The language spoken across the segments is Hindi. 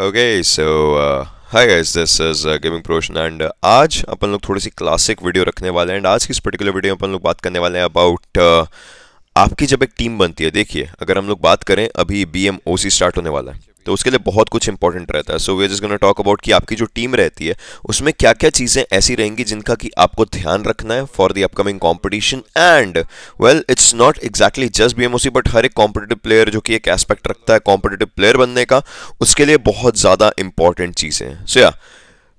okay so hi guys this is gaming प्रोशन एंड आज अपन लोग थोड़ी सी क्लासिक वीडियो रखने वाले हैं एंड आज की इस पर्टिकुलर वीडियो में अपन लोग बात करने वाले हैं अबाउट uh, आपकी जब एक टीम बनती है देखिए अगर हम लोग बात करें अभी B M O C start होने वाला है तो उसके लिए बहुत कुछ इंपॉर्टेंट रहता है so we are talk about कि आपकी जो टीम रहती है उसमें क्या क्या चीज़ें ऐसी रहेंगी जिनका कि आपको ध्यान रखना है for the upcoming competition and well it's not exactly just be but हर एक कॉम्पिटेटिव प्लेयर जो कि एक एस्पेक्ट रखता है कॉम्पिटेटिव प्लेयर बनने का उसके लिए बहुत ज़्यादा इंपॉर्टेंट चीज़ें सो या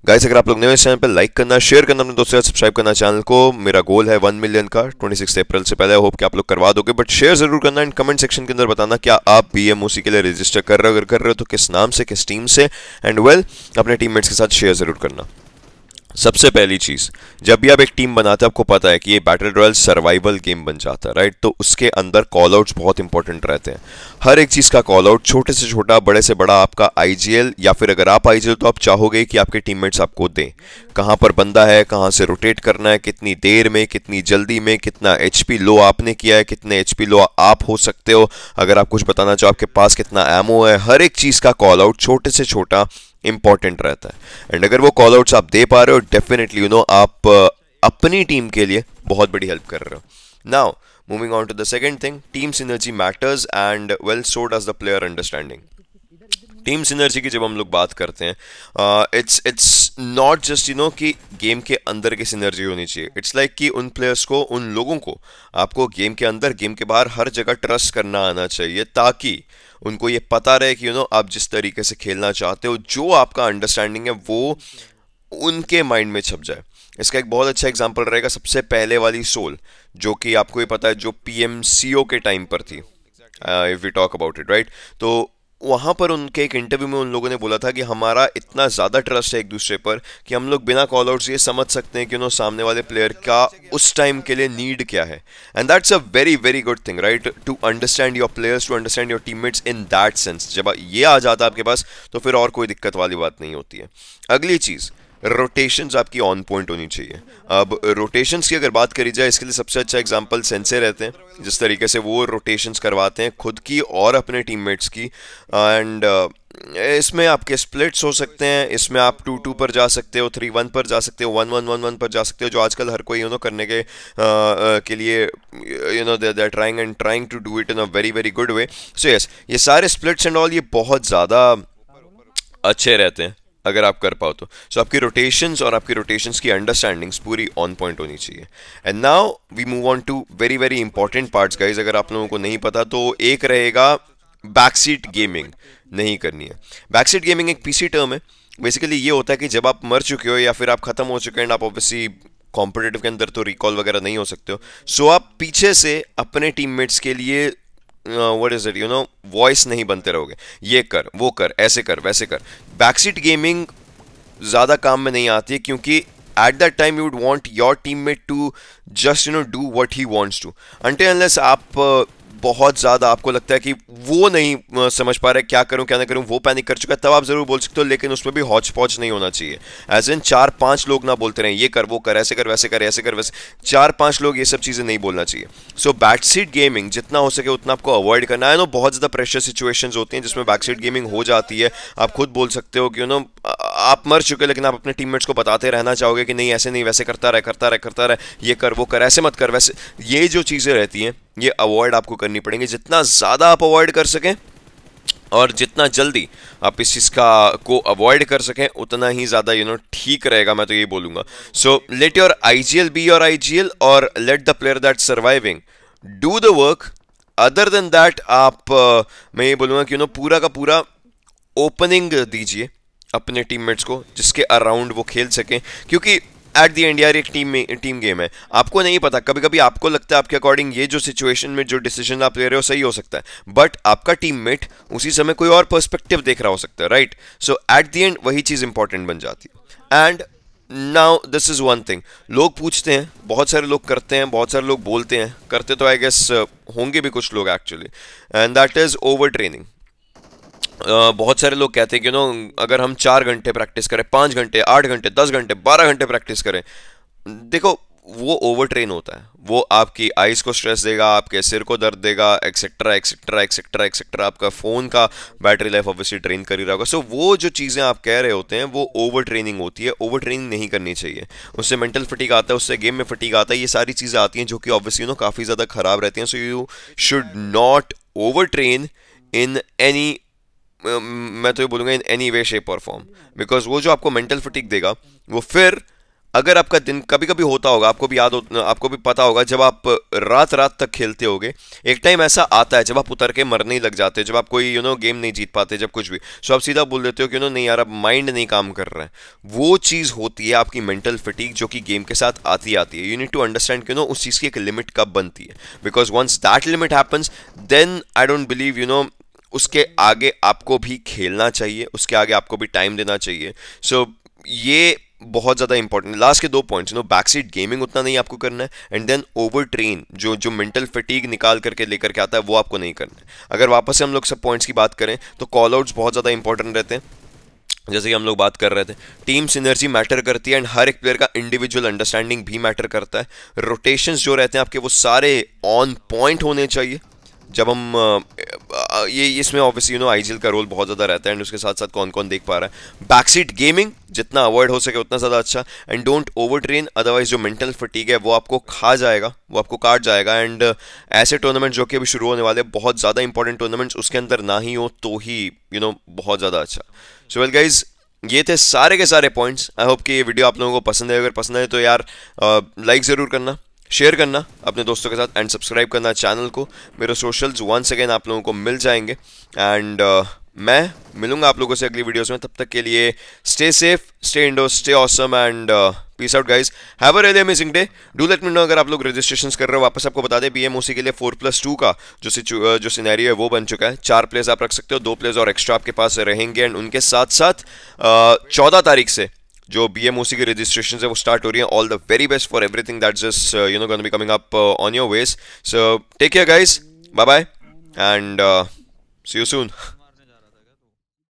गाइस अगर आप लोग नए इस चैनल पर लाइक करना शेयर करना अपने दोस्तों सब्सक्राइब करना चैनल को मेरा गोल है वन मिलियन का 26 अप्रैल से पहले होप कि आप लोग करवा दोगे बट शेयर जरूर करना एंड कमेंट सेक्शन के अंदर बताना क्या आप पीएमओसी के लिए रजिस्टर कर रहे हो अगर कर रहे हो तो किस नाम से किस टीम से एंड वेल well, अपने टीममेट्स के साथ शेयर जरूर करना सबसे पहली चीज जब भी आप एक टीम बनाते हैं आपको पता है कि ये बैटल रॉयल सर्वाइवल गेम बन जाता है राइट तो उसके अंदर कॉल आउट बहुत इंपॉर्टेंट रहते हैं हर एक चीज़ का कॉल आउट छोटे से छोटा बड़े से बड़ा आपका आईजीएल या फिर अगर आप आईजीएल तो आप चाहोगे कि आपके टीममेट्स आपको दें कहां पर बंदा है कहां से रोटेट करना है कितनी देर में कितनी जल्दी में कितना एचपी लो आपने किया है कितने एच लो आप हो सकते हो अगर आप कुछ बताना चाहो आपके पास कितना एमओ है हर एक चीज़ का कॉल आउट छोटे से छोटा इंपॉर्टेंट रहता है एंड अगर वो कॉल आउट्स आप दे पा रहे हो डेफिनेटली यू नो आप uh, अपनी टीम के लिए बहुत बड़ी हेल्प कर रहे हो now moving on to the second thing team synergy matters and well so does the player understanding team synergy की जब हम लोग बात करते हैं it's it's not just you know कि गेम के अंदर की सिनर्जी होनी चाहिए इट्स लाइक like कि उन प्लेयर्स को उन लोगों को आपको गेम के अंदर गेम के बाहर हर जगह ट्रस्ट करना आना चाहिए ताकि उनको ये पता रहे कि यू you नो know, आप जिस तरीके से खेलना चाहते हो जो आपका अंडरस्टैंडिंग है वो उनके माइंड में छप जाए इसका एक बहुत अच्छा एग्जाम्पल रहेगा सबसे पहले वाली सोल जो कि आपको ये पता है जो पी के टाइम पर थी if we talk about it right तो वहाँ पर उनके एक इंटरव्यू में उन लोगों ने बोला था कि हमारा इतना ज़्यादा ट्रस्ट है एक दूसरे पर कि हम लोग बिना कॉल आउट्स ये समझ सकते हैं कि उन्होंने सामने वाले प्लेयर का उस टाइम के लिए नीड क्या है and that's a very very good thing right to understand your players to understand your team in that sense जब ये आ जाता है आपके पास तो फिर और कोई दिक्कत वाली बात नहीं होती है अगली चीज़ रोटेशंस आपकी ऑन पॉइंट होनी चाहिए अब रोटेशंस की अगर बात करी जाए इसके लिए सबसे अच्छा एग्जांपल सेंसे रहते हैं जिस तरीके से वो रोटेशंस करवाते हैं खुद की और अपने टीममेट्स की एंड uh, इसमें आपके स्प्लिट्स हो सकते हैं इसमें आप टू टू पर जा सकते हो थ्री वन पर जा सकते हो वन वन वन वन पर जा सकते हो जो आजकल हर कोई यू नो करने के आ, uh, आ, uh, के लिए you know they trying and trying to do it in a very very good way so yes ये सारे स्प्लिट्स एंड ऑल ये बहुत ज़्यादा अच्छे रहते हैं अगर आप कर पाओ तो सो so, आपकी रोटेशंस और आपकी रोटेशंस की अंडरस्टैंडिंग्स पूरी ऑन पॉइंट होनी चाहिए and now we move on to very very important parts guys अगर आप लोगों को नहीं पता तो एक रहेगा बैक सीट गेमिंग नहीं करनी है बैक सीट गेमिंग एक पीसी टर्म है बेसिकली ये होता है कि जब आप मर चुके हो या फिर आप खत्म हो चुके हैं आप ऑब्वियसली कॉम्पिटेटिव के अंदर तो रिकॉल वगैरह नहीं हो सकते हो सो so, आप पीछे से अपने टीममेट्स के लिए what is it you know voice नहीं बनते रहोगे ये कर वो कर ऐसे कर वैसे कर बैकसीट गेमिंग ज़्यादा काम में नहीं आती है क्योंकि at that time you would want your team to just you know do what he wants to अंटे अनलेस आप uh, बहुत ज़्यादा आपको लगता है कि वो नहीं समझ पा रहे क्या करूँ क्या ना करूँ वो पैनिक कर चुका है तब आप ज़रूर बोल सकते हो लेकिन उसमें भी हौच पौच नहीं होना चाहिए एज इन चार पाँच लोग ना बोलते रहें ये कर वो कर ऐसे कर वैसे कर ऐसे कर वैसे चार पाँच लोग ये सब चीज़ें नहीं बोलना चाहिए सो बैक सीट गेमिंग जितना हो सके उतना आपको अवॉइड करना है नो बहुत ज़्यादा प्रेशर सिचुएशन होती हैं जिसमें बैक सीट गेमिंग हो जाती है आप खुद बोल सकते हो कि यू नो आप मर चुके लेकिन आप अपने टीममेट्स को बताते रहना चाहोगे कि नहीं ऐसे नहीं वैसे करता रहे करता रहे करता रहे ये कर वो कर ऐसे मत कर वैसे ये जो चीज़ें रहती हैं ये अवॉइड आपको करनी पड़ेंगे जितना ज़्यादा आप अवॉइड कर सकें और जितना जल्दी आप इस चीज़ का को अवॉइड कर सकें उतना ही ज़्यादा यू नो ठीक रहेगा मैं तो ये बोलूँगा so let your I G L be your I G L और let the player that surviving do the work other than that आप uh, मैं ये बोलूँगा कि यू नो पूरा का पूरा ओपनिंग दीजिए अपने टीममेट्स को जिसके अराउंड वो खेल सकें क्योंकि एट दी एंड यार एक टीम में टीम गेम है आपको नहीं पता कभी कभी आपको लगता है आपके अकॉर्डिंग ये जो सिचुएशन में जो डिसीजन आप ले रहे हो सही हो सकता है बट आपका टीममेट उसी समय कोई और पर्सपेक्टिव देख रहा हो सकता है right so at the end वही चीज़ इंपॉर्टेंट बन जाती है and now this is one thing लोग पूछते हैं बहुत सारे लोग करते हैं बहुत सारे लोग बोलते हैं करते तो आई गेस होंगे भी कुछ लोग actually and that is over training बहुत सारे लोग कहते हैं कि नो अगर हम चार घंटे प्रैक्टिस करें पाँच घंटे आठ घंटे दस घंटे बारह घंटे प्रैक्टिस करें देखो वो ओवर ट्रेन होता है वो आपकी आइज़ को स्ट्रेस देगा आपके सिर को दर्द देगा एक्सेट्रा एक्सेट्रा एक्सेट्रा एक्सेट्रा आपका फ़ोन का बैटरी लाइफ ऑब्वियसली ट्रेन कर ही रहा होगा सो so, वो जो चीज़ें आप कह रहे होते हैं वो ओवर ट्रेनिंग होती है ओवर ट्रेनिंग नहीं करनी चाहिए उससे मेंटल फटीक आता है उससे गेम में फटीक आता है ये सारी चीज़ें आती हैं जो कि ऑब्वियसली नो काफ़ी ज़्यादा ख़राब रहती हैं so you should not over train in any मैं तो ये बोलूँगा इन एनी वे शेप और फॉर्म बिकॉज वो जो आपको मेंटल फटीक देगा वो फिर अगर आपका दिन कभी कभी होता होगा आपको भी याद आपको भी पता होगा जब आप रात रात तक खेलते होगे एक टाइम ऐसा आता है जब आप उतर के मरने ही लग जाते हो जब आप कोई you you know know, game नहीं जीत पाते जब कुछ भी सो तो आप सीधा बोल देते हो कि यू नो नहीं यार अब माइंड नहीं काम कर रहा है वो चीज़ होती है आपकी मेंटल फिटीक जो कि गेम के साथ आती आती है you need to understand you know उस चीज़ की एक लिमिट कब बनती है because once that limit happens then I don't believe you know उसके आगे आपको भी खेलना चाहिए उसके आगे आपको भी टाइम देना चाहिए सो so, ये बहुत ज़्यादा इंपॉर्टेंट लास्ट के दो points no back seat gaming उतना नहीं आपको करना है एंड देन ओवर ट्रेन जो जो मेंटल फटीग निकाल करके लेकर के आता है वो आपको नहीं करना है अगर वापस से हम लोग सब पॉइंट्स की बात करें तो कॉल आउट्स बहुत ज़्यादा इंपॉर्टेंट रहते हैं जैसे कि हम लोग बात कर रहे थे टीम सिनर्जी मैटर करती है एंड हर एक प्लेयर का इंडिविजुअल अंडरस्टैंडिंग भी मैटर करता है रोटेशंस जो रहते हैं आपके वो सारे ऑन पॉइंट होने चाहिए जब हम ये इसमें ऑब्वियसली यू नो आईजील का रोल बहुत ज़्यादा रहता है एंड उसके साथ साथ कौन कौन देख पा रहा है बैक सीट गेमिंग जितना अवॉइड हो सके उतना ज़्यादा अच्छा and don't over train otherwise जो मेंटल फटीक है वो आपको खा जाएगा वो आपको काट जाएगा एंड ऐसे टूर्नामेंट जो कि अभी शुरू होने वाले बहुत ज़्यादा इंपॉर्टेंट टूर्नामेंट्स उसके अंदर ना ही हो तो ही यू नो बहुत ज़्यादा अच्छा सो वेल गाइज़ ये थे सारे के सारे पॉइंट्स आई होप कि ये वीडियो आप लोगों को पसंद है अगर पसंद है तो यार लाइक ज़रूर करना शेयर करना अपने दोस्तों के साथ एंड सब्सक्राइब करना चैनल को मेरे सोशल्स वंस अगेन आप लोगों को मिल जाएंगे एंड uh, मैं मिलूंगा आप लोगों से अगली वीडियोस में तब तक के लिए stay safe stay indoors stay awesome and peace out guys have a really amazing day do let me know अगर आप लोग रजिस्ट्रेशन कर रहे हो वापस आपको बता दें पीएमओसी के लिए फोर प्लस टू का जो सिचु uh, जो सिनेरियो है वो बन चुका है चार प्लेस आप रख सकते हो दो प्लेस और एक्स्ट्रा आपके पास रहेंगे एंड उनके साथ साथ uh, चौदह तारीख से जो बी एम ओ सी की रजिस्ट्रेशन है वो स्टार्ट हो रही है all the very best for everything that just you know gonna be coming up on your ways so take care guys bye bye and see you soon